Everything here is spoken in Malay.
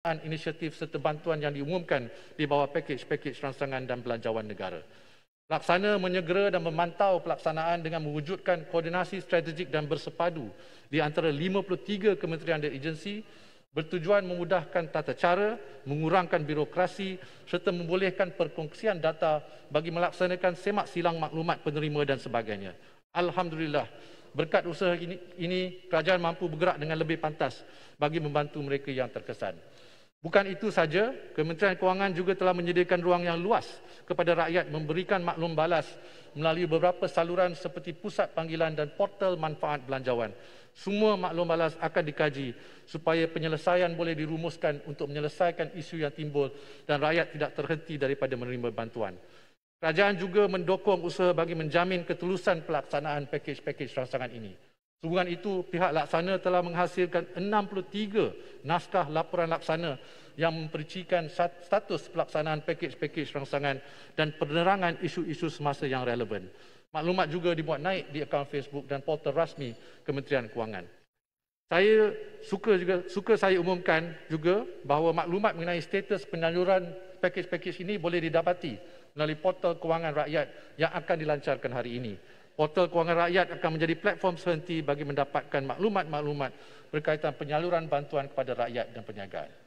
pengadaan inisiatif serta bantuan yang diumumkan di bawah pakej-pakej rangsangan dan belanjawan negara. Laksana menyegera dan memantau pelaksanaan dengan mewujudkan koordinasi strategik dan bersepadu di antara 53 kementerian dan agensi bertujuan memudahkan tata cara, mengurangkan birokrasi serta membolehkan perkongsian data bagi melaksanakan semak silang maklumat penerima dan sebagainya. Alhamdulillah, berkat usaha ini kerajaan mampu bergerak dengan lebih pantas bagi membantu mereka yang terkesan. Bukan itu saja, Kementerian Kewangan juga telah menyediakan ruang yang luas kepada rakyat memberikan maklum balas melalui beberapa saluran seperti pusat panggilan dan portal manfaat belanjawan. Semua maklum balas akan dikaji supaya penyelesaian boleh dirumuskan untuk menyelesaikan isu yang timbul dan rakyat tidak terhenti daripada menerima bantuan. Kerajaan juga mendukung usaha bagi menjamin ketulusan pelaksanaan pakej-pakej rangsangan ini. Hubungan itu pihak laksana telah menghasilkan 63 naskah laporan laksana yang mempercikan status pelaksanaan pakej-pakej rangsangan dan penerangan isu-isu semasa yang relevan. Maklumat juga dibuat naik di akaun Facebook dan portal rasmi Kementerian Kewangan. Saya suka juga suka saya umumkan juga bahawa maklumat mengenai status penyaluran pakej-pakej ini boleh didapati melalui portal kewangan rakyat yang akan dilancarkan hari ini. Portal Kewangan Rakyat akan menjadi platform serenti bagi mendapatkan maklumat-maklumat berkaitan penyaluran bantuan kepada rakyat dan perniagaan.